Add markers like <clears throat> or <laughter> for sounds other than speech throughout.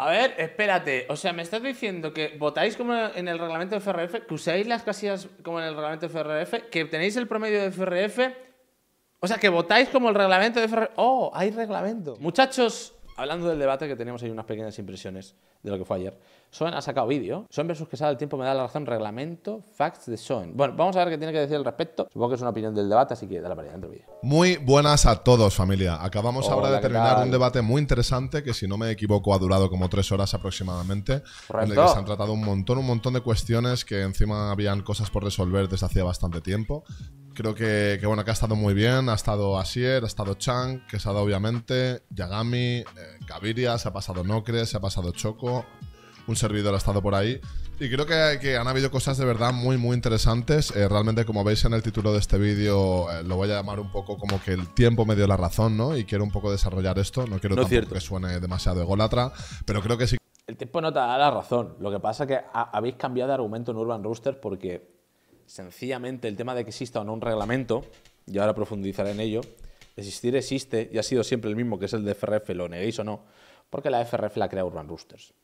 A ver, espérate. O sea, me estás diciendo que votáis como en el reglamento de FRF, que usáis las casillas como en el reglamento de FRF, que tenéis el promedio de FRF. O sea, que votáis como el reglamento de FRF. ¡Oh! Hay reglamento. Muchachos, hablando del debate que tenemos ahí unas pequeñas impresiones de lo que fue ayer, Soen ha sacado vídeo. Soen versus que el tiempo me da la razón, reglamento, facts de Soen. Bueno, vamos a ver qué tiene que decir al respecto. Supongo que es una opinión del debate, así que da la variedad dentro vídeo. Muy buenas a todos, familia. Acabamos ahora de terminar un debate muy interesante que, si no me equivoco, ha durado como tres horas aproximadamente. Correcto. En el que se han tratado un montón, un montón de cuestiones que encima habían cosas por resolver desde hacía bastante tiempo. Creo que, bueno, ha estado muy bien. Ha estado Asier, ha estado Chang, que se ha dado obviamente, Yagami, eh, Gaviria, se ha pasado Nocre, se ha pasado Choco, un servidor ha estado por ahí. Y creo que, han habido cosas de verdad muy, muy interesantes. Eh, realmente, como veis en el título de este vídeo, eh, lo voy a llamar un poco como que el tiempo me dio la razón, ¿no? Y quiero un poco desarrollar esto. No quiero tampoco que suene demasiado ególatra, pero creo que sí. El tiempo no te da la razón. Lo que pasa es que habéis cambiado de argumento en Urban Rooster porque Sencillamente el tema de que exista o no un reglamento, y ahora profundizaré en ello, existir existe y ha sido siempre el mismo que es el de FRF, lo neguéis o no, porque la FRF la crea Urban Roosters.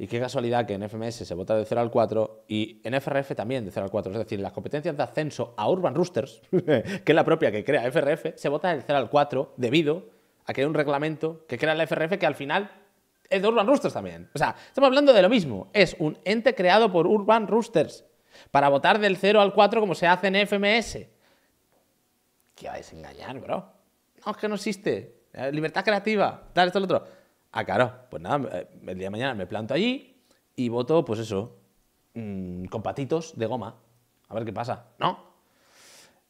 Y qué casualidad que en FMS se vota de 0 al 4 y en FRF también de 0 al 4. Es decir, las competencias de ascenso a Urban Roosters, <laughs> que es la propia que crea FRF, se vota de 0 al 4 debido a que hay un reglamento que crea la FRF que al final es de Urban Roosters también. O sea, estamos hablando de lo mismo. Es un ente creado por Urban Roosters. Para votar del 0 al 4 como se hace en FMS. ¿Qué vais a engañar, bro? No, es que no existe. Eh, libertad creativa, tal, esto, lo otro. Ah, claro, pues nada, eh, el día de mañana me planto allí y voto, pues eso, mm, con patitos de goma. A ver qué pasa, ¿no?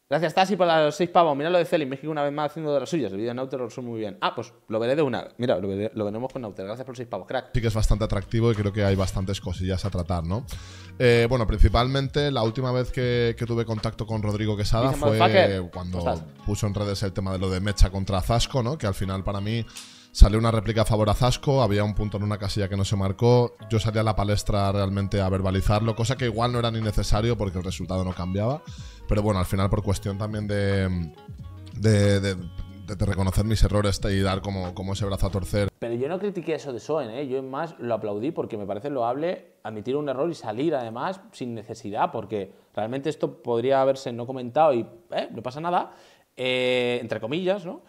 Gracias, Tasi, por los seis pavos. Mira lo de Celi, México una vez más haciendo de las suyas. El vídeo de Nauter lo muy bien. Ah, pues lo veré de una Mira, lo, veremos con Nauter. Gracias por los seis pavos, crack. Sí que es bastante atractivo y creo que hay bastantes cosillas a tratar, ¿no? Eh, bueno, principalmente la última vez que, tuve contacto con Rodrigo Quesada fue cuando puso en redes el tema de lo de Mecha contra Zasco, ¿no? Que al final para mí Salió una réplica a favor a Zasco, había un punto en una casilla que no se marcó, yo salí a la palestra realmente a verbalizarlo, cosa que igual no era ni necesario porque el resultado no cambiaba, pero bueno, al final por cuestión también de, reconocer mis errores y dar como, como ese brazo a torcer. Pero yo no critiqué eso de Soen, ¿eh? yo más lo aplaudí porque me parece loable admitir un error y salir además sin necesidad, porque realmente esto podría haberse no comentado y ¿eh? no pasa nada, eh, entre comillas, ¿no?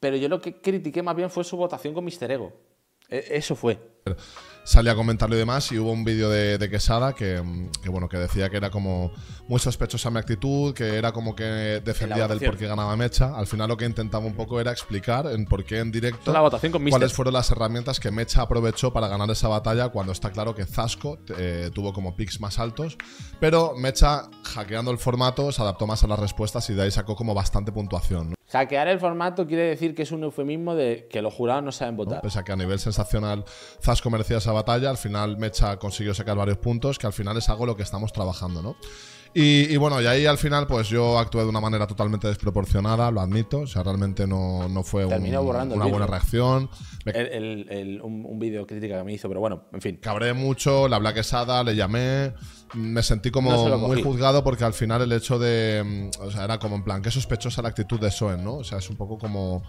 Pero yo lo que critiqué más bien fue su votación con Mister Ego. E, eso fue salí a comentarlo y demás, y hubo un vídeo de, de Quesada que, mm, que, bueno, que decía que era como muy sospechosa mi actitud, que era como que defendía del por qué ganaba Mecha. Al final lo que intentaba un poco era explicar en por qué en directo la votación cuáles fueron las herramientas que Mecha aprovechó para ganar esa batalla cuando está claro que Zasco eh, tuvo como picks más altos, pero Mecha, hackeando el formato, se adaptó más a las respuestas y de ahí sacó como bastante puntuación. Hackear el formato quiere decir que es un eufemismo de que los jurados no saben votar. a que a nivel sensacional Zasco merecía esa batalla, al final Mecha consiguió sacar varios puntos, que al final es algo lo que estamos trabajando, ¿no? Y, bueno, y ahí al final, pues yo actué de una manera totalmente desproporcionada, lo admito. O sea, realmente no, no fue una buena reacción. un, vídeo crítica que me hizo, pero bueno, en fin. Cabré mucho, la hablé le llamé. Me sentí como muy juzgado porque al final el hecho de. Mm, o sea, era como en plan, qué sospechosa la actitud de Soen, ¿no? O sea, es un poco como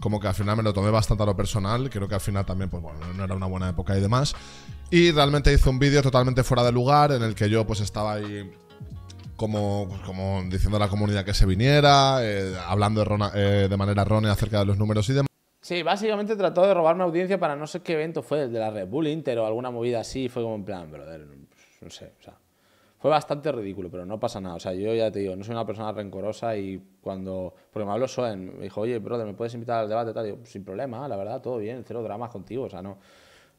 como que al final me lo tomé bastante a lo personal, creo que al final también, pues bueno, no era una buena época y demás. Y realmente hizo un vídeo totalmente fuera de lugar en el que yo pues estaba ahí como, pues, como diciendo a la comunidad que se viniera, eh, hablando de, eh, de manera errónea acerca de los números y demás. Sí, básicamente trató de robar una audiencia para no sé qué evento fue, el de la Red Bull Inter o alguna movida así, fue como en plan, brother, pues, no sé, o sea. Fue bastante ridículo, pero no pasa nada. O sea, yo ya te digo, no soy una persona rencorosa y cuando. Porque me habló Soen, me dijo, oye, brother, ¿me puedes invitar al debate? Tal? yo, sin problema, la verdad, todo bien, cero dramas contigo. O sea, no,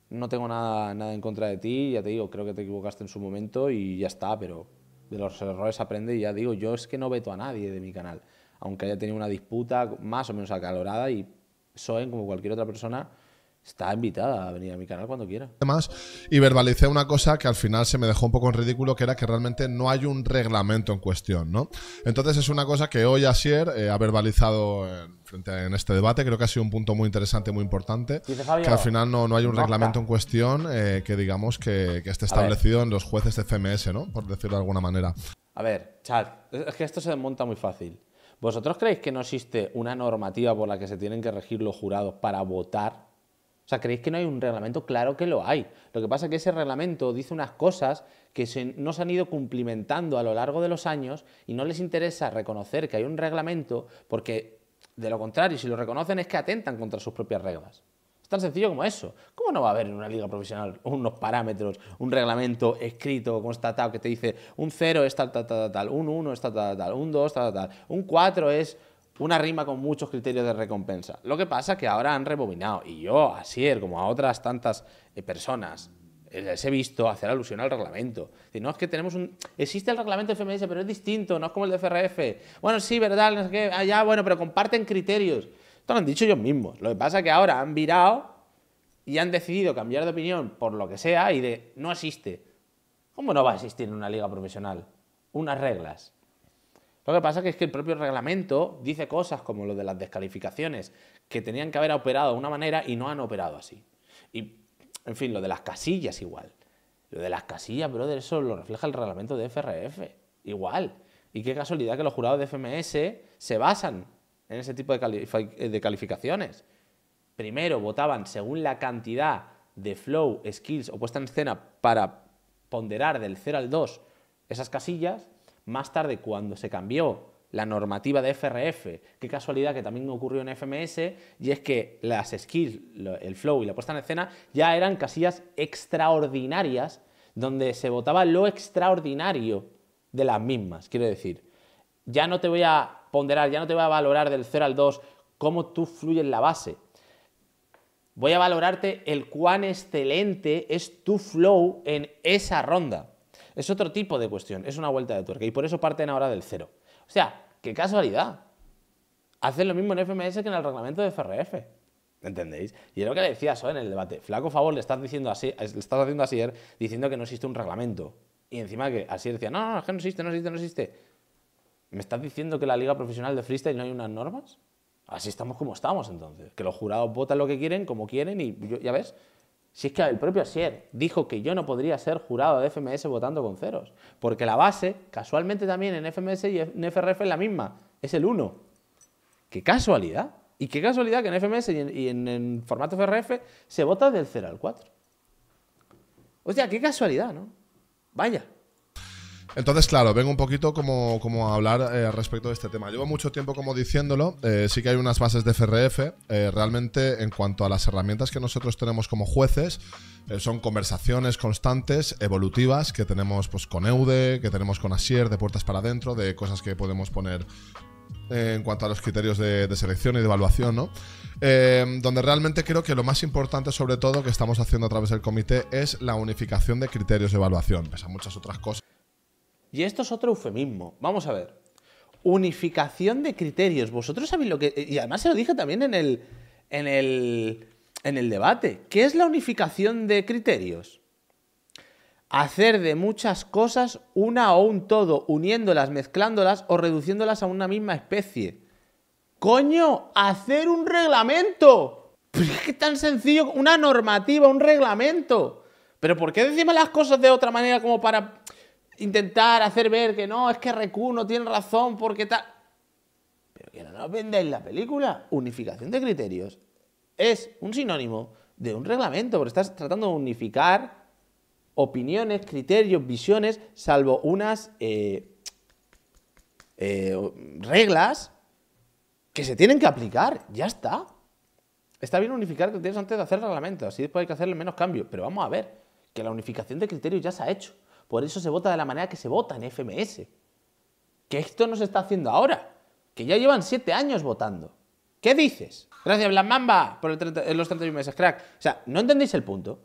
no tengo nada, nada en contra de ti, ya te digo, creo que te equivocaste en su momento y ya está, pero de los errores aprende y ya digo, yo es que no veto a nadie de mi canal, aunque haya tenido una disputa más o menos acalorada y Soen, como cualquier otra persona, Está invitada a venir a mi canal cuando quiera. Además, y verbalicé una cosa que al final se me dejó un poco en ridículo, que era que realmente no hay un reglamento en cuestión, ¿no? Entonces es una cosa que hoy Asier eh, ha verbalizado en, frente este debate, creo que ha sido un punto muy interesante, muy importante, que al final no, no hay un reglamento en cuestión eh, que digamos que, esté establecido en los jueces de CMS, ¿no? Por decirlo de alguna manera. A ver, chat, es que esto se desmonta muy fácil. ¿Vosotros creéis que no existe una normativa por la que se tienen que regir los jurados para votar o sea, creéis que no hay un reglamento, claro que lo hay. Lo que pasa es que ese reglamento dice unas cosas que no se han ido cumplimentando a lo largo de los años y no les interesa reconocer que hay un reglamento porque, de lo contrario, si lo reconocen es que atentan contra sus propias reglas. Es tan sencillo como eso. ¿Cómo no va a haber en una liga profesional unos parámetros, un reglamento escrito, constatado, que te dice un 0 es tal, tal, tal, tal, un 1 es tal, tal, tal, un 2 tal, tal, tal, un 4 es una rima con muchos criterios de recompensa. Lo que pasa es que ahora han rebobinado y yo, así eh, como a otras tantas eh, personas, eh, les he visto hacer alusión al reglamento. Si no es que tenemos un... Existe el reglamento FMS, pero es distinto, no es como el de FRF. Bueno, sí, ¿verdad? No sé qué, allá, ah, bueno, pero comparten criterios. Esto lo han dicho ellos mismos. Lo que pasa es que ahora han virado y han decidido cambiar de opinión por lo que sea y de no existe. ¿Cómo no va a existir en una liga profesional? Unas reglas lo que pasa es que el propio reglamento dice cosas como lo de las descalificaciones, que tenían que haber operado de una manera y no han operado así. Y, en fin, lo de las casillas igual. Lo de las casillas, brother, eso lo refleja el reglamento de FRF. Igual. Y qué casualidad que los jurados de FMS se basan en ese tipo de, de calificaciones. Primero votaban según la cantidad de flow, skills o puesta en escena para ponderar del 0 al 2 esas casillas más tarde, cuando se cambió la normativa de FRF, qué casualidad que también ocurrió en FMS, y es que las skills, el flow y la puesta en escena ya eran casillas extraordinarias donde se votaba lo extraordinario de las mismas, quiero decir. Ya no te voy a ponderar, ya no te voy a valorar del 0 al 2 cómo tú fluyes la base. Voy a valorarte el cuán excelente es tu flow en esa ronda. Es otro tipo de cuestión, es una vuelta de tuerca y por eso parten ahora del cero. O sea, qué casualidad. Hacen lo mismo en FMS que en el reglamento de FRF. ¿Entendéis? Y es lo que le decías en el debate. Flaco favor, le estás diciendo así, le estás haciendo a diciendo que no existe un reglamento. Y encima que así decía, no, no, es que no existe, no existe, no existe. ¿Me estás diciendo que la liga profesional de freestyle no hay unas normas? Así estamos como estamos entonces. Que los jurados votan lo que quieren, como quieren, y ya ves, si es que el propio Asier dijo que yo no podría ser jurado de FMS votando con ceros, porque la base, casualmente también en FMS y en FRF es la misma, es el 1. ¡Qué casualidad! Y qué casualidad que en FMS y en, formato FRF se vota del 0 al 4. O sea, qué casualidad, ¿no? Vaya. Entonces, claro, vengo un poquito como, a hablar eh, respecto de este tema. Llevo mucho tiempo como diciéndolo, eh, sí que hay unas bases de FRF, eh, realmente en cuanto a las herramientas que nosotros tenemos como jueces, son conversaciones constantes, evolutivas, que tenemos pues, con EUDE, que tenemos con Asier, de puertas para adentro, de cosas que podemos poner en cuanto a los criterios de, selección y de evaluación, ¿no? donde realmente creo que lo más importante, sobre todo, que estamos haciendo a través del comité es la unificación de criterios de evaluación, pese a muchas otras cosas. Y esto es otro eufemismo. Vamos a ver. Unificación de criterios. Vosotros sabéis lo que. Eh, y además se lo dije también en el. En el. En el debate. ¿Qué es la unificación de criterios? Hacer de muchas cosas una o un todo, uniéndolas, mezclándolas o reduciéndolas a una misma especie. ¡Coño! ¡Hacer un reglamento! es tan sencillo, una normativa, un reglamento. Pero ¿por qué decimos las cosas de otra manera como para intentar hacer ver que no, es que Recu no tiene razón porque tal. Pero que no nos vendáis la película. Unificación de criterios es un sinónimo de un reglamento, porque estás tratando de unificar opiniones, criterios, visiones, salvo unas eh, eh, reglas que se tienen que aplicar. Ya está. Está bien unificar criterios antes de hacer reglamentos, así después hay que hacerle menos cambios. Pero vamos a ver, que la unificación de criterios ya se ha hecho. Por eso se vota de la manera que se vota en FMS. Que esto no se está haciendo ahora. Que ya llevan siete años votando. ¿Qué dices? Gracias, Mamba, por los 31 meses, crack. O sea, no entendéis el punto.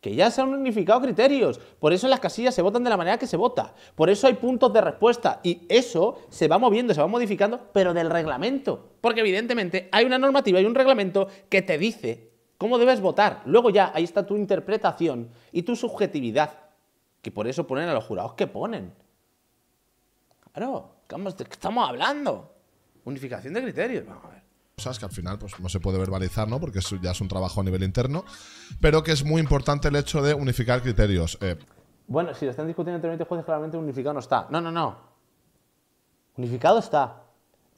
Que ya se han unificado criterios. Por eso las casillas se votan de la manera que se vota. Por eso hay puntos de respuesta. Y eso se va moviendo, se va modificando, pero del reglamento. Porque evidentemente hay una normativa y un reglamento que te dice cómo debes votar. Luego ya ahí está tu interpretación y tu subjetividad que por eso ponen a los jurados que ponen. Claro, ¿qué estamos hablando? Unificación de criterios, vamos a ver. Cosas que al final pues, no se puede verbalizar, ¿no? Porque eso ya es un trabajo a nivel interno, pero que es muy importante el hecho de unificar criterios. Eh. Bueno, si lo están discutiendo entre jueces, claramente unificado no está. No, no, no. Unificado está.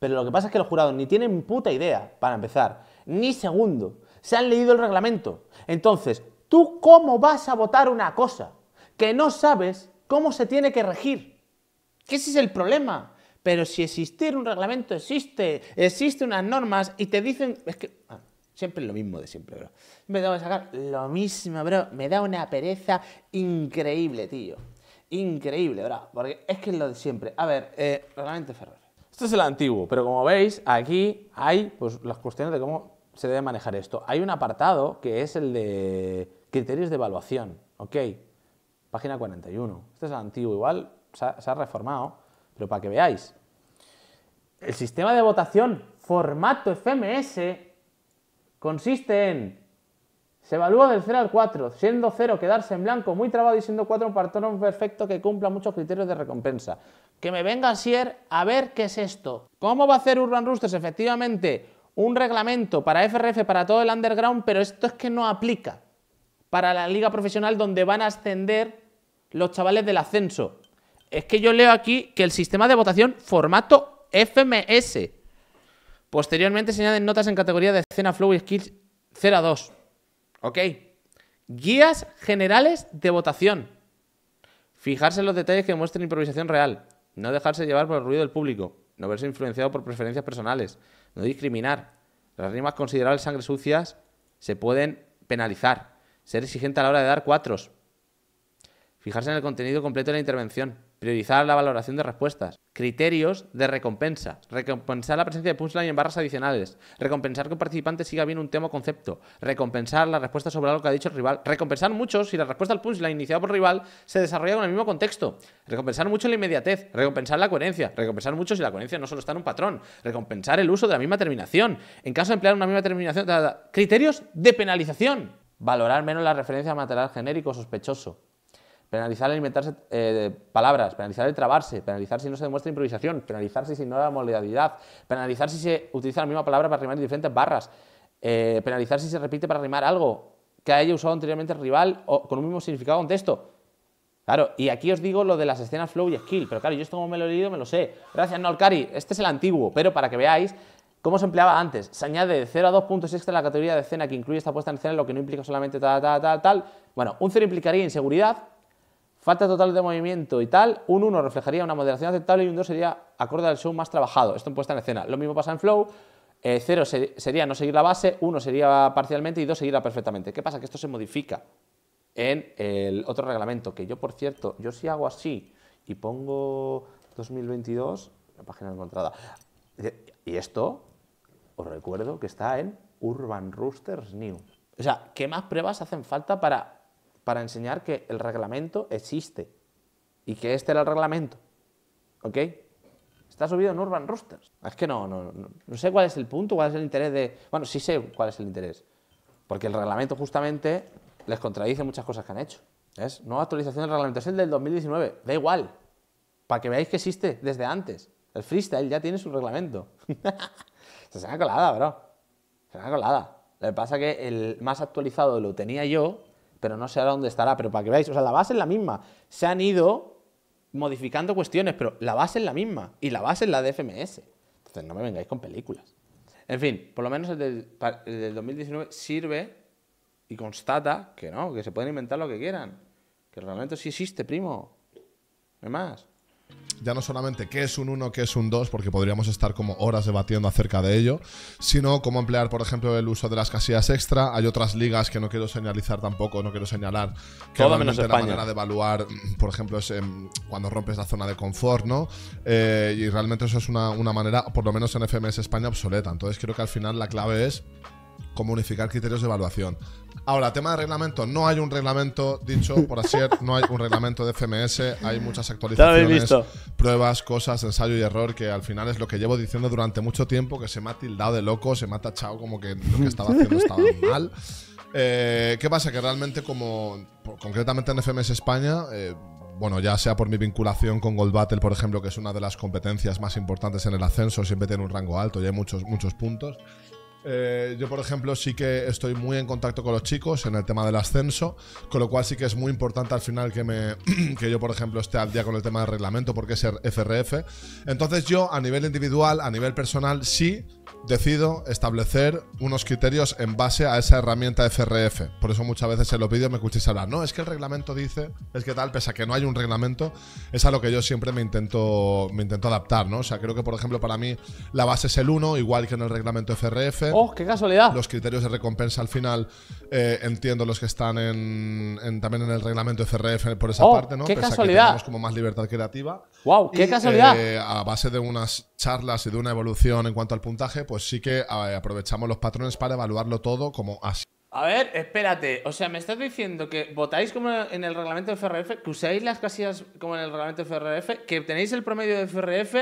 Pero lo que pasa es que los jurados ni tienen puta idea, para empezar, ni segundo. Se han leído el reglamento. Entonces, ¿tú cómo vas a votar una cosa? que no sabes cómo se tiene que regir. Que ese es el problema. Pero si existir un reglamento existe, existen unas normas y te dicen... Es que... siempre ah, siempre lo mismo de siempre, bro. Me tengo sacar lo mismo, bro. Me da una pereza increíble, tío. Increíble, bro. Porque es que es lo de siempre. A ver, eh, reglamento Ferrari. Esto es el antiguo, pero como veis, aquí hay pues, las cuestiones de cómo se debe manejar esto. Hay un apartado que es el de criterios de evaluación, ¿ok? página 41. Este es antiguo igual, se ha, reformado, pero para que veáis. El sistema de votación formato FMS consiste en se evalúa del 0 al 4, siendo 0 quedarse en blanco muy trabado y siendo 4 un patrón perfecto que cumpla muchos criterios de recompensa. Que me venga Sier a ver qué es esto. ¿Cómo va a hacer Urban Roosters efectivamente un reglamento para FRF para todo el underground, pero esto es que no aplica para la liga profesional donde van a ascender los chavales del ascenso. Es que yo leo aquí que el sistema de votación formato FMS. Posteriormente se añaden notas en categoría de escena Flow y Skills 0 a 2. Ok. Guías generales de votación. Fijarse en los detalles que muestren improvisación real. No dejarse llevar por el ruido del público. No verse influenciado por preferencias personales. No discriminar. Las rimas considerables sangre sucias se pueden penalizar. Ser exigente a la hora de dar cuatros. Fijarse en el contenido completo de la intervención. Priorizar la valoración de respuestas. Criterios de recompensa. Recompensar la presencia de punchline en barras adicionales. Recompensar que un participante siga bien un tema o concepto. Recompensar la respuesta sobre algo que ha dicho el rival. Recompensar mucho si la respuesta al punchline iniciado por el rival se desarrolla con el mismo contexto. Recompensar mucho la inmediatez. Recompensar la coherencia. Recompensar mucho si la coherencia no solo está en un patrón. Recompensar el uso de la misma terminación. En caso de emplear una misma terminación. Criterios de penalización. Valorar menos la referencia a material genérico sospechoso Penalizar el inventarse eh, palabras, penalizar el trabarse, penalizar si no se demuestra improvisación, penalizar si se ignora la modalidad, penalizar si se utiliza la misma palabra para rimar diferentes barras, eh, penalizar si se repite para rimar algo que haya usado anteriormente rival o con un mismo significado o texto. Claro, y aquí os digo lo de las escenas flow y skill, pero claro, yo esto como me lo he leído me lo sé. Gracias, Nolcari. Este es el antiguo, pero para que veáis cómo se empleaba antes. Se añade de 0 a 2 puntos extra en la categoría de escena que incluye esta puesta en escena, lo que no implica solamente tal, tal, tal, tal. Bueno, un 0 implicaría inseguridad, Falta total de movimiento y tal, un 1 reflejaría una moderación aceptable y un 2 sería acorde al show más trabajado. Esto en puesta en escena. Lo mismo pasa en flow, 0 eh, sería no seguir la base, 1 sería parcialmente y 2 seguirla perfectamente. ¿Qué pasa? Que esto se modifica en el otro reglamento, que yo, por cierto, yo si hago así y pongo 2022, la página encontrada, eh, y esto, os recuerdo que está en Urban Roosters New. O sea, ¿qué más pruebas hacen falta para para enseñar que el reglamento existe y que este era el reglamento. ¿Ok? Está subido en Urban Roosters. Es que no, no, sé cuál es el punto, cuál es el interés de... Bueno, sí sé cuál es el interés. Porque el reglamento justamente les contradice muchas cosas que han hecho. Es Nueva actualización del reglamento, es el del 2019. Da igual. Para que veáis que existe desde antes. El freestyle ya tiene su reglamento. <laughs> Se ha colada, bro. Se ha colada. Lo que pasa es que el más actualizado lo tenía yo pero no sé ahora dónde estará, pero para que veáis, o sea, la base es la misma. Se han ido modificando cuestiones, pero la base es la misma y la base es la de FMS. Entonces no me vengáis con películas. En fin, por lo menos el del, 2019 sirve y constata que no, que se pueden inventar lo que quieran, que realmente reglamento sí existe, primo. No más ya no solamente qué es un 1, qué es un 2, porque podríamos estar como horas debatiendo acerca de ello, sino cómo emplear, por ejemplo, el uso de las casillas extra. Hay otras ligas que no quiero señalizar tampoco, no quiero señalar que menos la manera de evaluar, mm, por ejemplo, es em, cuando rompes la zona de confort, ¿no? Eh, y realmente eso es una, una manera, por lo menos en FMS España, obsoleta. Entonces creo que al final la clave es como unificar criterios de evaluación. Ahora, tema de reglamento. No hay un reglamento dicho por Asier, no hay un reglamento de FMS. Hay muchas actualizaciones, pruebas, cosas, ensayo y error, que al final es lo que llevo diciendo durante mucho tiempo, que se me ha tildado de loco, se me ha tachado como que lo que estaba haciendo estaba mal. Eh, ¿Qué pasa? Que realmente como, concretamente en FMS España... Eh, bueno, ya sea por mi vinculación con Gold Battle, por ejemplo, que es una de las competencias más importantes en el ascenso, siempre tiene un rango alto y hay muchos, muchos puntos. Eh, yo, por ejemplo, sí que estoy muy en contacto con los chicos en el tema del ascenso, con lo cual sí que es muy importante al final que, me, <clears throat> que yo, por ejemplo, esté al día con el tema del reglamento, porque es el FRF. Entonces yo, a nivel individual, a nivel personal, sí decido establecer unos criterios en base a esa herramienta FRF. Por eso muchas veces en los vídeos me escucháis hablar, no, es que el reglamento dice, es que tal, pese a que no hay un reglamento, es a lo que yo siempre me intento, me intento adaptar, ¿no? O sea, creo que, por ejemplo, para mí la base es el 1, igual que en el reglamento FRF. ¡Oh, qué casualidad! Los criterios de recompensa al final eh, entiendo los que están en, también en el reglamento FRF por esa oh, parte, ¿no? ¡Qué pese casualidad! A como más libertad creativa. ¡Wow, qué casualidad! Eh, a base de unas charlas y de una evolución en cuanto al puntaje, pues sí que aprovechamos los patrones para evaluarlo todo como así. A ver, espérate, o sea, me estás diciendo que votáis como en el reglamento de FRF, que usáis las casillas como en el reglamento de FRF, que tenéis el promedio de FRF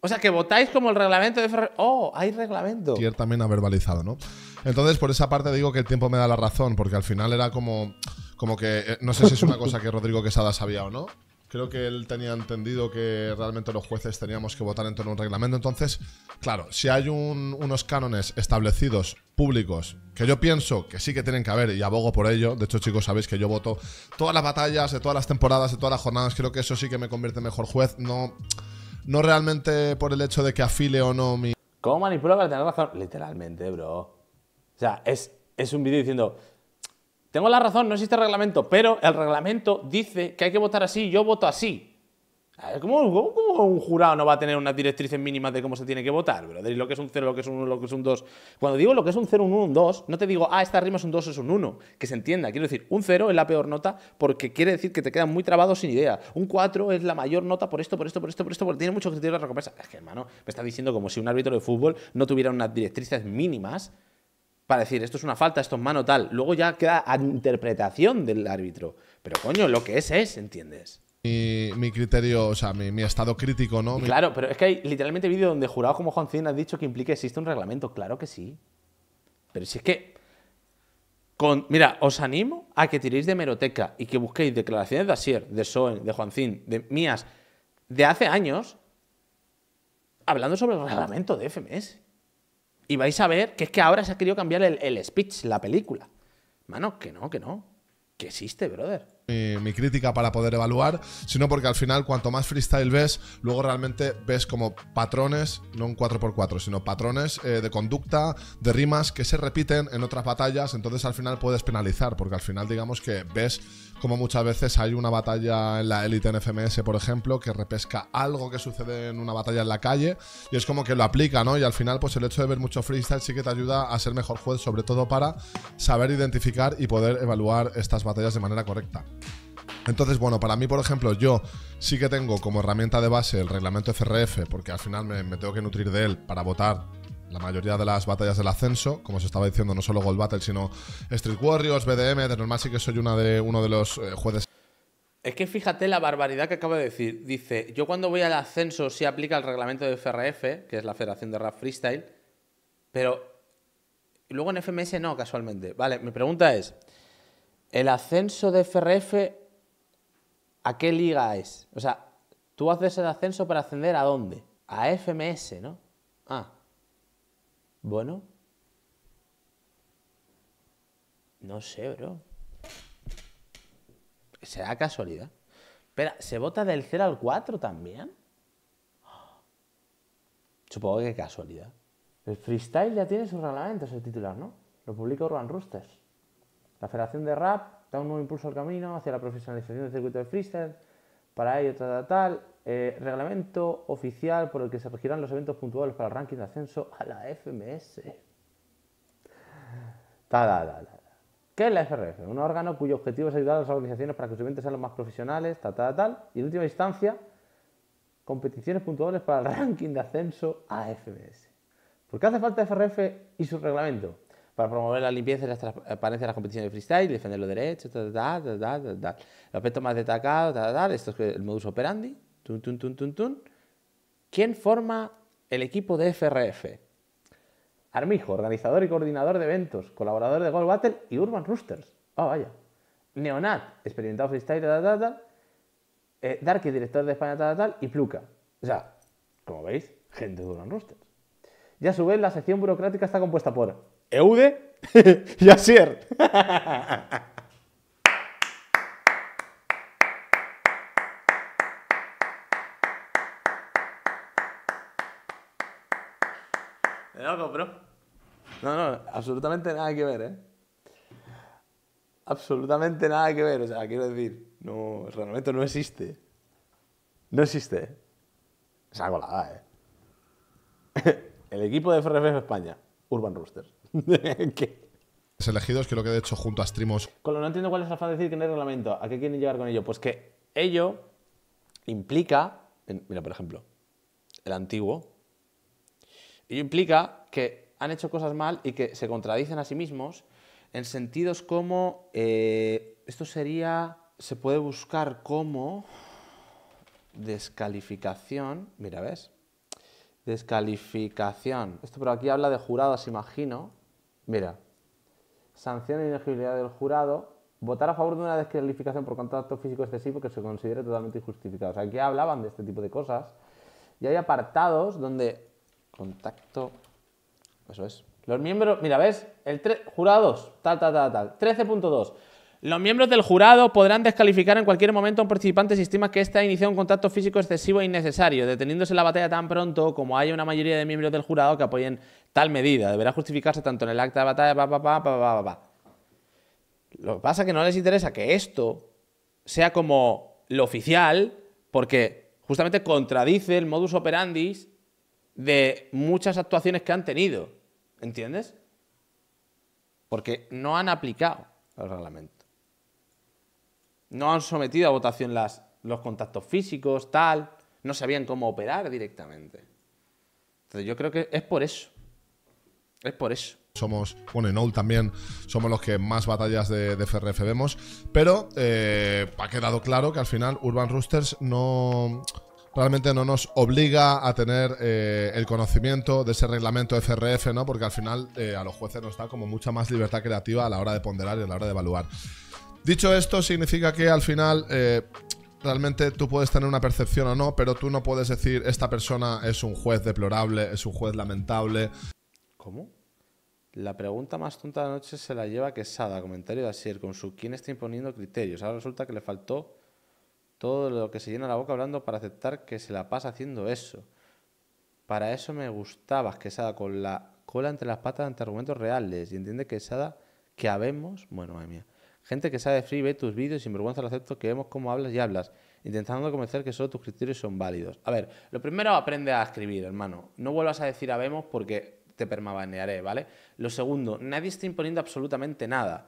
o sea, que votáis como el reglamento de FRF ¡Oh! Hay reglamento. Tier también ha verbalizado, ¿no? Entonces, por esa parte digo que el tiempo me da la razón, porque al final era como, como que. Eh, no sé si es una cosa que Rodrigo Quesada sabía o no, Creo que él tenía entendido que realmente los jueces teníamos que votar en torno a un reglamento. Entonces, claro, si hay unos cánones establecidos, públicos, que yo pienso que sí que tienen que haber y abogo por ello. De hecho, chicos, sabéis que yo voto todas las batallas, de todas las temporadas, de todas las jornadas. Creo que eso sí que me convierte mejor juez. No, no realmente por el hecho de que afile o no mi. ¿Cómo manipula para tener razón? Literalmente, bro. O sea, es, es un vídeo diciendo, tengo la razón, no existe reglamento, pero el reglamento dice que hay que votar así, yo voto así. ¿Cómo, un jurado no va a tener unas directrices mínimas de cómo se tiene que votar? Brother? lo que es un 0, lo que es un 1, lo que es un 2. Cuando digo lo que es un 0, un 1, un 2, no te digo, ah, esta rima es un 2, es un 1. Que se entienda. Quiero decir, un 0 es la peor nota porque quiere decir que te quedas muy trabado sin idea. Un 4 es la mayor nota por esto, por esto, por esto, por esto, porque tiene mucho criterio de recompensa. Es que, hermano, me está diciendo como si un árbitro de fútbol no tuviera unas directrices mínimas para decir esto es una falta, esto es mano tal. Luego ya queda a interpretación del árbitro. Pero coño, lo que es es, ¿entiendes? Mi, mi criterio, o sea, mi, estado crítico, ¿no? Claro, pero es que hay literalmente vídeos donde Jurado como Juan ha dicho que implica que existe un reglamento. Claro que sí. Pero si es que. mira, os animo a que tiréis de meroteca y que busquéis declaraciones de Asier, de Soen, de Juancín, de mías, de hace años, hablando sobre el reglamento de FMS. Y vais a ver que es que ahora se ha querido cambiar el, speech, la película. Mano, que no, que no. Que existe, brother. Mi, crítica para poder evaluar, sino porque al final cuanto más freestyle ves, luego realmente ves como patrones, no un 4x4, sino patrones eh, de conducta, de rimas que se repiten en otras batallas, entonces al final puedes penalizar, porque al final digamos que ves como muchas veces hay una batalla en la élite en FMS, por ejemplo, que repesca algo que sucede en una batalla en la calle y es como que lo aplica, ¿no? Y al final, pues el hecho de ver mucho freestyle sí que te ayuda a ser mejor juez, sobre todo para saber identificar y poder evaluar estas batallas de manera correcta. Entonces, bueno, para mí, por ejemplo, yo sí que tengo como herramienta de base el reglamento FRF, porque al final me, me tengo que nutrir de él para votar la mayoría de las batallas del ascenso, como se estaba diciendo, no solo Gold Battle, sino Street Warriors, BDM, de normal sí que soy una de, uno de los eh, jueces. Es que fíjate la barbaridad que acabo de decir. Dice, yo cuando voy al ascenso sí aplica el reglamento de FRF, que es la Federación de Rap Freestyle, pero luego en FMS no, casualmente. Vale, mi pregunta es, ¿el ascenso de FRF a qué liga es? O sea, tú haces el ascenso para ascender a dónde? A FMS, ¿no? Ah. Bueno. No sé, bro. ¿Será casualidad? Espera, ¿se vota del 0 al 4 también? Supongo que casualidad. El freestyle ya tiene sus reglamentos, el titular, ¿no? Lo publica Urban Roosters. La Federación de Rap da un nuevo impulso al camino hacia la profesionalización del circuito de freestyle. Para ello, tal, tal, tal. Eh, reglamento oficial por el que se regirán los eventos puntuales para el ranking de ascenso a la FMS. Ta, ¿Qué es la FRF? Un órgano cuyo objetivo es ayudar a las organizaciones para que sus eventos sean los más profesionales, tal, Y en última instancia, competiciones puntuales para el <laughs> ranking de ascenso a FMS. ¿Por qué hace falta FRF y su reglamento? Para promover la limpieza y la transparencia de las competiciones de freestyle, defender los derechos, El aspecto más destacado, esto es el modus operandi, Tun, tun, tun, tun, ¿Quién forma el equipo de FRF? Armijo, organizador y coordinador de eventos, colaborador de Gold Battle y Urban Roosters. oh, vaya. Neonat, experimentado freestyle, tal, eh, Darky, director de España, tal, y Pluca. O sea, como veis, gente de Urban Roosters. Y a su vez, la sección burocrática está compuesta por EUDE y Asier. No, no, absolutamente nada que ver, ¿eh? Absolutamente nada que ver, o sea, quiero decir, no, el reglamento no existe. No existe. Es algo la ¿eh? <laughs> el equipo de FRF España, Urban Roosters. <laughs> ¿Qué? elegidos que lo que he hecho junto a Streamos. no entiendo cuál es la fan de decir que no hay reglamento. ¿A qué quieren llegar con ello? Pues que ello implica, mira, por ejemplo, el antiguo, implica que han hecho cosas mal y que se contradicen a sí mismos en sentidos como, eh, esto sería, se puede buscar como descalificación, mira, ¿ves? Descalificación. Esto por aquí habla de jurados, imagino. Mira, sanción e inegibilidad del jurado, votar a favor de una descalificación por contacto físico excesivo que se considere totalmente injustificado. O sea, aquí hablaban de este tipo de cosas y hay apartados donde Contacto. Eso es. Los miembros, mira, ¿ves? El jurados, tal, tal, tal, tal. 13.2. Los miembros del jurado podrán descalificar en cualquier momento a un participante si estima que éste ha iniciado un contacto físico excesivo e innecesario, deteniéndose la batalla tan pronto como haya una mayoría de miembros del jurado que apoyen tal medida. Deberá justificarse tanto en el acta de batalla, Lo que pasa es que no les interesa que esto sea como lo oficial, porque justamente contradice el modus operandi de muchas actuaciones que han tenido, ¿entiendes? Porque no han aplicado el reglamento. No han sometido a votación las, los contactos físicos, tal, no sabían cómo operar directamente. Entonces yo creo que es por eso. Es por eso somos, bueno, en Old también somos los que más batallas de, FRF vemos, pero eh, ha quedado claro que al final Urban Roosters no, realmente no nos obliga a tener eh, el conocimiento de ese reglamento FRF, ¿no? Porque al final eh, a los jueces nos da como mucha más libertad creativa a la hora de ponderar y a la hora de evaluar. Dicho esto, significa que al final eh, realmente tú puedes tener una percepción o no, pero tú no puedes decir esta persona es un juez deplorable, es un juez lamentable. ¿Cómo? La pregunta más tonta de la noche se la lleva Quesada, comentario de Asier, con su quién está imponiendo criterios. Ahora resulta que le faltó todo lo que se llena la boca hablando para aceptar que se la pasa haciendo eso. Para eso me gustabas, Quesada, con la cola entre las patas ante argumentos reales. Y entiende, Quesada, que habemos, bueno, madre mía, gente que sabe free, ve tus vídeos y sin vergüenza lo acepto, que vemos cómo hablas y hablas, intentando convencer que solo tus criterios son válidos. A ver, lo primero, aprende a escribir, hermano. No vuelvas a decir habemos porque te permabanearé, ¿vale? Lo segundo, nadie está imponiendo absolutamente nada.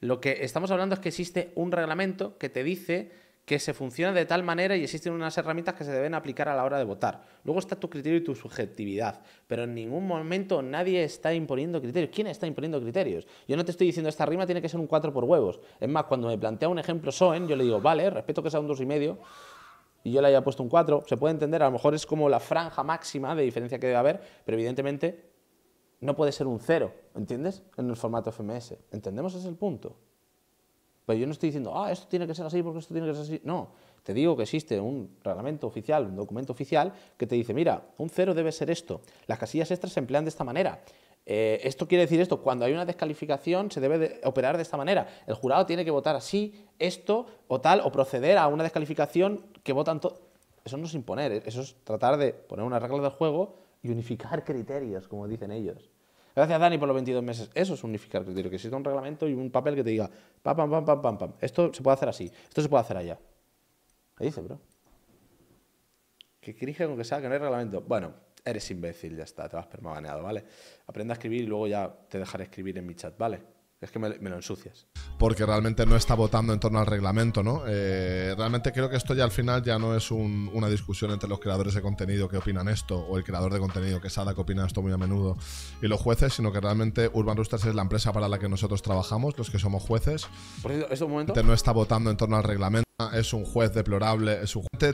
Lo que estamos hablando es que existe un reglamento que te dice que se funciona de tal manera y existen unas herramientas que se deben aplicar a la hora de votar. Luego está tu criterio y tu subjetividad, pero en ningún momento nadie está imponiendo criterios. ¿Quién está imponiendo criterios? Yo no te estoy diciendo esta rima tiene que ser un 4 por huevos. Es más, cuando me plantea un ejemplo Soen, yo le digo, vale, respeto que sea un 2,5 y medio y yo le haya puesto un 4, se puede entender, a lo mejor es como la franja máxima de diferencia que debe haber, pero evidentemente no puede ser un 0, ¿entiendes? En el formato FMS. ¿Entendemos ese el punto? Pero yo no estoy diciendo, ah, esto tiene que ser así porque esto tiene que ser así. No, te digo que existe un reglamento oficial, un documento oficial que te dice, mira, un cero debe ser esto, las casillas extras se emplean de esta manera. Eh, esto quiere decir esto, cuando hay una descalificación se debe operar de esta manera. El jurado tiene que votar así, esto o tal, o proceder a una descalificación que votan todos. Eso no es imponer, eh, eso es tratar de poner una regla del juego y unificar <laughs> criterios, como dicen ellos. Gracias, Dani, por los 22 meses. Eso es unificar criterio, que exista un reglamento y un papel que te diga, pam, pam, pam, pam, pam, pam. Esto se puede hacer así, esto se puede hacer allá. ¿Qué dice, bro? Que críjese con que sea que no hay reglamento. Bueno, eres imbécil, ya está, te vas permabaneado, ¿vale? Aprende a escribir y luego ya te dejaré escribir en mi chat, ¿vale? Es que me, lo ensucias. Porque realmente no está votando en torno al reglamento, ¿no? Eh, realmente creo que esto ya al final ya no es una discusión entre los creadores de contenido que opinan esto, o el creador de contenido que es Ada que opina esto muy a menudo, y los jueces, sino que realmente Urban Roosters es la empresa para la que nosotros trabajamos, los que somos jueces. Por No está votando en torno al reglamento es un juez deplorable,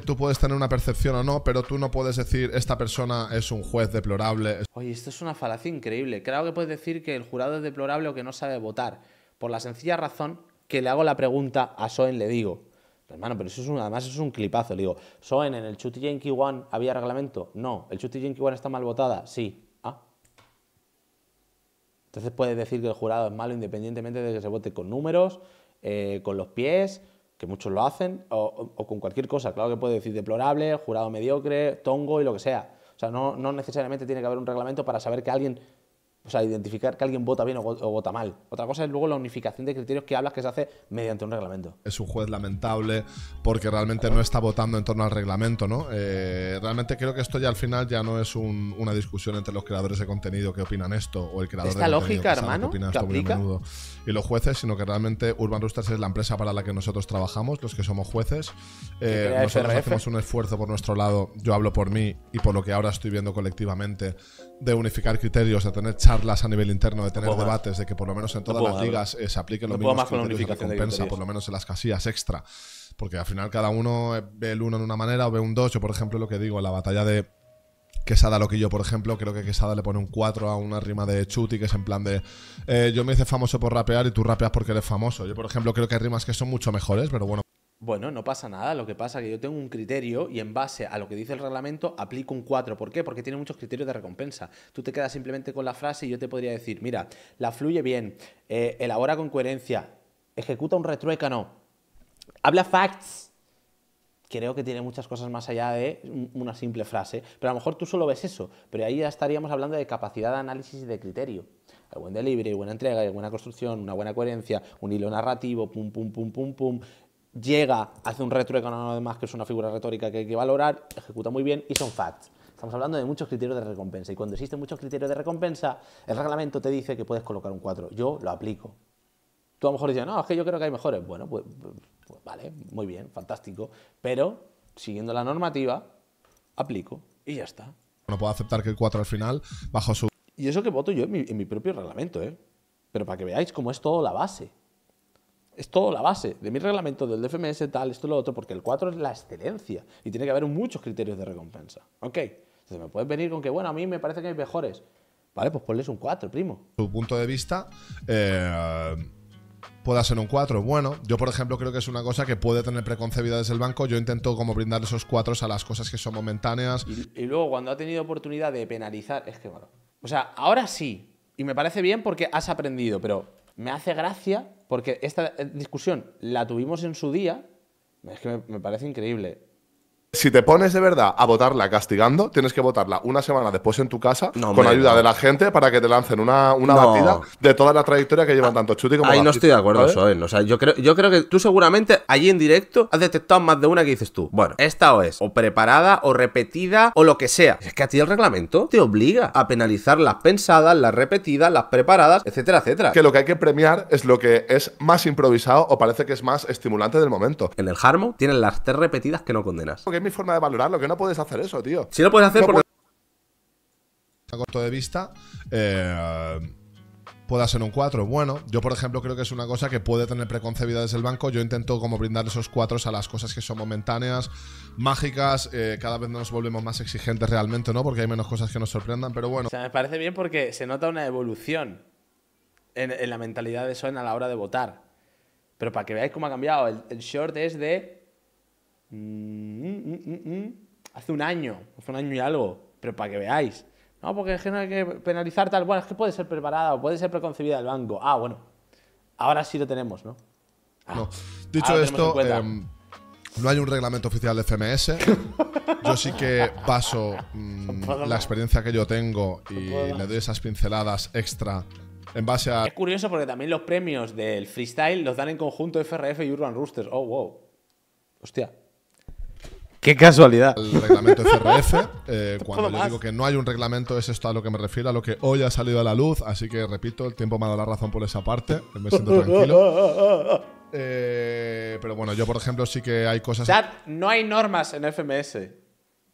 Tú puedes tener una percepción o no, pero tú no puedes decir esta persona es un juez deplorable. Oye, esto es una falacia increíble. Creo que puedes decir que el jurado es deplorable o que no sabe votar, por la sencilla razón que le hago la pregunta a Soen, le digo. Hermano, pero eso es un, además es un clipazo. Le digo, Soen, ¿en el Chuty Yankee One había reglamento? No. ¿El y Yankee One está mal votada? Sí. Ah. Entonces puedes decir que el jurado es malo independientemente de que se vote con números, eh, con los pies, que muchos lo hacen, o, con cualquier cosa. Claro que puede decir deplorable, jurado mediocre, tongo y lo que sea. O sea, no, no necesariamente tiene que haber un reglamento para saber que alguien, o sea, identificar que alguien vota bien o, vota mal. Otra cosa es luego la unificación de criterios que hablas que se hace mediante un reglamento. Es un juez lamentable porque realmente no está votando en torno al reglamento, ¿no? Eh, realmente creo que esto ya al final ya no es una discusión entre los creadores de contenido que opinan esto o el creador de contenido que y los jueces, sino que realmente Urban Roosters es la empresa para la que nosotros trabajamos, los que somos jueces. Eh, nosotros hacemos un esfuerzo por nuestro lado, yo hablo por mí y por lo que ahora estoy viendo colectivamente, de unificar criterios, de tener charlas a nivel interno, de tener debates, de que por lo menos en todas las ligas eh, se apliquen lo mismos criterios recompensa, por lo menos en las casillas extra. Porque al final cada uno ve el uno de una manera o ve un dos. Yo, por ejemplo, lo que digo, la batalla de Quesada lo que yo por ejemplo, creo que Quesada le pone un 4 a una rima de Chuti, que es en plan de eh, yo me hice famoso por rapear y tú rapeas porque eres famoso. Yo, por ejemplo, creo que hay rimas que son mucho mejores, pero bueno. Bueno, no pasa nada. Lo que pasa es que yo tengo un criterio y en base a lo que dice el reglamento aplico un 4. ¿Por qué? Porque tiene muchos criterios de recompensa. Tú te quedas simplemente con la frase y yo te podría decir, mira, la fluye bien, eh, elabora con coherencia, ejecuta un retruécano, habla facts creo que tiene muchas cosas más allá de una simple frase, pero a lo mejor tú solo ves eso, pero ahí ya estaríamos hablando de capacidad de análisis y de criterio. El buen delivery, buena entrega, hay buena construcción, una buena coherencia, un hilo narrativo, pum, pum, pum, pum, pum. Llega, hace un retruécano además, que es una figura retórica que hay que valorar, ejecuta muy bien y son facts. Estamos hablando de muchos criterios de recompensa y cuando existen muchos criterios de recompensa, el reglamento te dice que puedes colocar un 4. Yo lo aplico a lo mejor dices, no, es que yo creo que hay mejores. Bueno, pues, pues, vale, muy bien, fantástico. Pero siguiendo la normativa, aplico y ya está. No puedo aceptar que el 4 al final, bajo su... Y eso que voto yo en mi, propio reglamento, ¿eh? Pero para que veáis cómo es todo la base. Es todo la base de mi reglamento, del DFMS, tal, esto, lo otro, porque el 4 es la excelencia y tiene que haber muchos criterios de recompensa. ¿Ok? Entonces me puedes venir con que, bueno, a mí me parece que hay mejores. Vale, pues ponles un 4, primo. Tu punto de vista... Eh pueda ser un cuatro Bueno, yo por ejemplo creo que es una cosa que puede tener preconcebida desde el banco. Yo intento como brindar esos cuatro a las cosas que son momentáneas. Y, luego cuando ha tenido oportunidad de penalizar, es que bueno. O sea, ahora sí. Y me parece bien porque has aprendido, pero me hace gracia porque esta eh, discusión la tuvimos en su día. Es que me parece increíble si te pones de verdad a votarla castigando, tienes que votarla una semana después en tu casa con ayuda de la gente para que te lancen una, batida de toda la trayectoria que llevan tanto Chuti como Ahí no estoy de acuerdo, Soen. O sea, yo creo, yo creo que tú seguramente allí en directo has detectado más de una que dices tú. Bueno, esta o es o preparada o repetida o lo que sea. Es que a ti el reglamento te obliga a penalizar las pensadas, las repetidas, las preparadas, etcétera, etcétera. Que lo que hay que premiar es lo que es más improvisado o parece que es más estimulante del momento. En el Harmo tienen las tres repetidas que no condenas mi forma de valorarlo, que no puedes hacer eso, tío. Si lo puedes hacer, por A corto de vista, eh, pueda ser un 4. Bueno, yo por ejemplo creo que es una cosa que puede tener preconcebida desde el banco. Yo intento como brindar esos 4 a las cosas que son momentáneas, mágicas, eh, cada vez nos volvemos más exigentes realmente, ¿no? Porque hay menos cosas que nos sorprendan, pero bueno. O sea, me parece bien porque se nota una evolución en, la mentalidad de Soen a la hora de votar. Pero para que veáis cómo ha cambiado, el short es de Mm, mm, mm, hace un año, hace un año y algo, pero para que veáis. No, porque es que no hay que penalizar tal bueno, es que puede ser preparada o puede ser preconcebida el banco. Ah, bueno, ahora sí lo tenemos, ¿no? Ah, no. Dicho esto, em, no hay un reglamento oficial de FMS. <laughs> yo sí que paso la experiencia que yo tengo y le doy esas pinceladas extra en base a. Es curioso porque también los premios del freestyle los dan en conjunto FRF y Urban Roosters. Oh, wow. Hostia. Qué casualidad. El reglamento FRF. Eh, <laughs> cuando yo digo que no hay un reglamento, es esto a lo que me refiero, a lo que hoy ha salido a la luz. Así que repito, el tiempo me ha dado la razón por esa parte. Me siento tranquilo. <laughs> Eh, pero bueno, yo por ejemplo sí que hay cosas. no hay normas en FMS.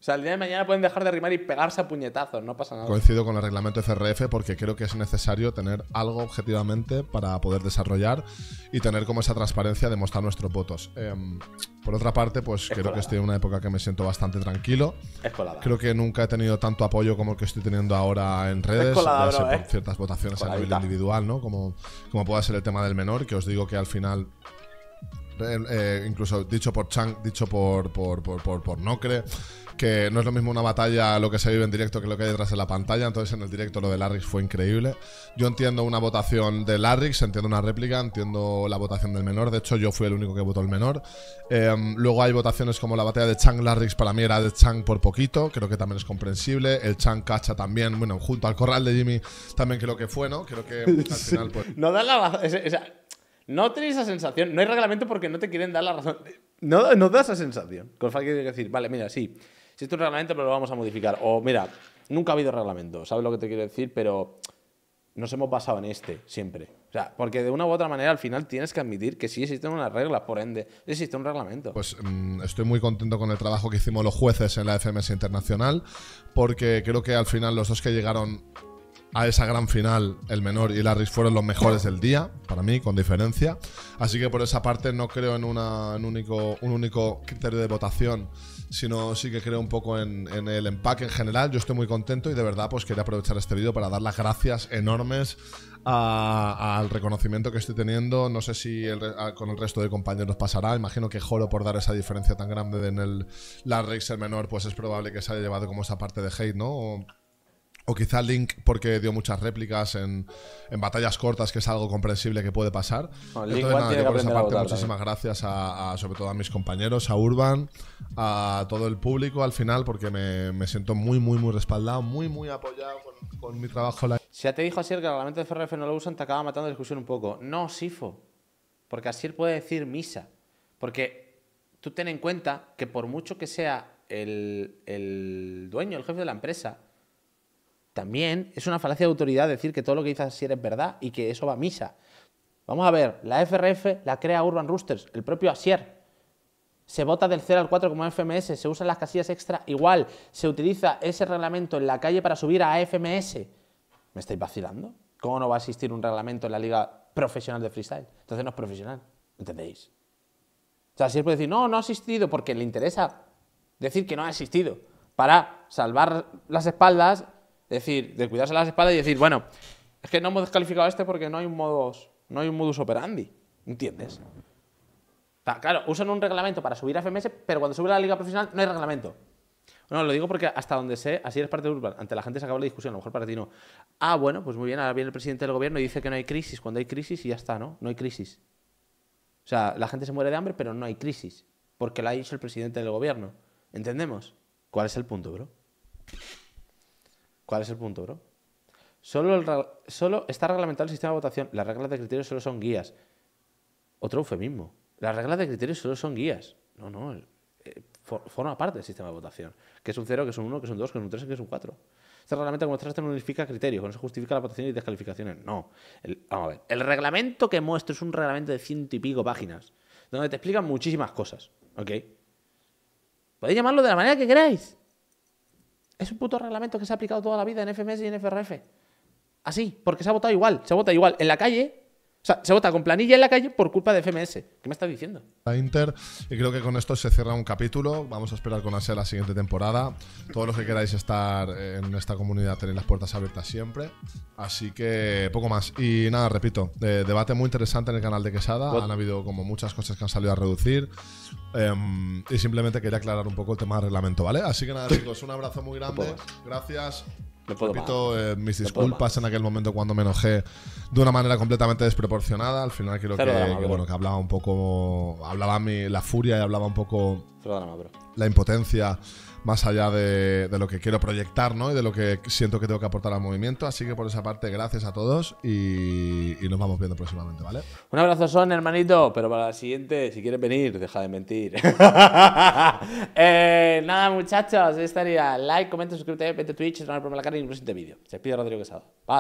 O sea, el día de mañana pueden dejar de rimar y pegarse a puñetazos, no pasa nada. Coincido con el reglamento FRF porque creo que es necesario tener algo objetivamente para poder desarrollar y tener como esa transparencia de mostrar nuestros votos. Em, por otra parte, pues creo que estoy en una época que me siento bastante tranquilo. Creo que nunca he tenido tanto apoyo como el que estoy teniendo ahora en redes, por eh. ciertas votaciones a nivel individual, ¿no? Como, como pueda ser el tema del menor, que os digo que al final eh, eh, incluso dicho por Chang, dicho por, por, por, por, por Nocre, que no es lo mismo una batalla lo que se vive en directo que lo que hay detrás de la pantalla. Entonces, en el directo lo de Larrix fue increíble. Yo entiendo una votación de Larrix, entiendo una réplica, entiendo la votación del menor. De hecho, yo fui el único que votó el menor. Em, luego hay votaciones como la batalla de Chang Larrix, para mí era de Chang por poquito, creo que también es comprensible. El Chang Cacha también, bueno, junto al corral de Jimmy también creo que fue, ¿no? Creo que al <laughs> final, pues, No da la. O sea, no tenéis esa sensación. No hay reglamento porque no te quieren dar la razón. No, da esa sensación. Con que decir, vale, mira, sí existe un reglamento, pero lo vamos a modificar. O mira, nunca ha habido reglamento, ¿sabes lo que te quiero decir? Pero nos hemos basado en este siempre. O sea, porque de una u otra manera al final tienes que admitir que sí existen unas reglas, por ende, existe un reglamento. Pues mm, estoy muy contento con el trabajo que hicimos los jueces en la FMS Internacional, porque creo que al final los dos que llegaron a esa gran final, el menor y Larry fueron los mejores del día, para mí, con diferencia. Así que por esa parte no creo en, único, un único criterio de votación sino sí que creo un poco en, el empaque en general. Yo estoy muy contento y de verdad pues quería aprovechar este vídeo para dar las gracias enormes al reconocimiento que estoy teniendo. No sé si con el resto de compañeros pasará. Imagino que Joro, por dar esa diferencia tan grande en el, la el menor, pues es probable que se haya llevado como esa parte de hate, ¿no? O quizá Link porque dio muchas réplicas en, batallas cortas, que es algo comprensible que puede pasar. yo por esa parte, muchísimas gracias a, sobre todo a mis compañeros, a Urban, a todo el público al final, porque me, siento muy, muy, muy respaldado, muy, muy apoyado con, mi trabajo. Si ya te dijo Asier que el reglamento de FRF no lo usan, te acaba matando la discusión un poco. No, Sifo, porque Asier puede decir misa. Porque tú ten en cuenta que por mucho que sea el, el dueño, el jefe de la empresa, también es una falacia de autoridad decir que todo lo que dice Asier es verdad y que eso va a misa. Vamos a ver, la FRF la crea Urban Roosters, el propio Asier. Se vota del 0 al 4 como FMS, se usan las casillas extra igual, se utiliza ese reglamento en la calle para subir a FMS. ¿Me estáis vacilando? ¿Cómo no va a existir un reglamento en la liga profesional de freestyle? Entonces no es profesional, ¿entendéis? O sea, Asier puede decir, no, no ha existido porque le interesa decir que no ha existido para salvar las espaldas decir, de cuidarse las espaldas y decir, bueno, es que no hemos descalificado a este porque no hay un modus, no hay un modus operandi, ¿entiendes? claro, usan un reglamento para subir a FMS, pero cuando sube a la liga profesional no hay reglamento. No, lo digo porque hasta donde sé, así eres parte de Urban, ante la gente se acabó la discusión, a lo mejor para ti no. Ah, bueno, pues muy bien, ahora viene el presidente del gobierno y dice que no hay crisis, cuando hay crisis y ya está, ¿no? No hay crisis. O sea, la gente se muere de hambre, pero no hay crisis, porque la ha el presidente del gobierno. ¿Entendemos? ¿Cuál es el punto, bro? ¿Cuál es el punto, bro? Solo, el, solo está reglamentado el sistema de votación. Las reglas de criterios solo son guías. Otro eufemismo. Las reglas de criterios solo son guías. No, no. Eh, forma parte del sistema de votación. Que es un 0, que es un 1, que es un 2, que es un 3, que es un 4. Este reglamento, como estás, este no unifica criterios, no se justifica la votación y descalificaciones. No. vamos a ver. El reglamento que muestro es un reglamento de ciento y pico páginas, donde te explican muchísimas cosas. ¿Ok? Podéis llamarlo de la manera que queráis. Es un puto reglamento que se ha aplicado toda la vida en FMS y en FRF. Así, porque se ha votado igual, se vota igual en la calle o sea, se vota con planilla en la calle por culpa de FMS. ¿Qué me estás diciendo? La Inter, y creo que con esto se cierra un capítulo. Vamos a esperar con ansia la siguiente temporada. Todos los que queráis estar en esta comunidad tenéis las puertas abiertas siempre. Así que poco más. Y nada, repito, debate muy interesante en el canal de Quesada. Han habido como muchas cosas que han salido a reducir. Em, y simplemente quería aclarar un poco el tema del reglamento, ¿vale? Así que nada, chicos, un abrazo muy grande. Gracias. Repito, eh, mis disculpas en aquel momento cuando me enojé de una manera completamente desproporcionada. Al final creo que, bueno, que hablaba un poco. Hablaba mi, la furia y hablaba un poco. la impotencia más allá de, lo que quiero proyectar ¿no? y de lo que siento que tengo que aportar al movimiento. Así que por esa parte, gracias a todos y, nos vamos viendo próximamente, ¿vale? Un abrazo, son hermanito, pero para la siguiente, si quieres venir, deja de mentir. <laughs> Eh, nada, muchachos, estaría like, comenta, suscríbete, vete a Twitch, no por la cara y un próximo vídeo. Se pide Rodrigo Quesado. Paz.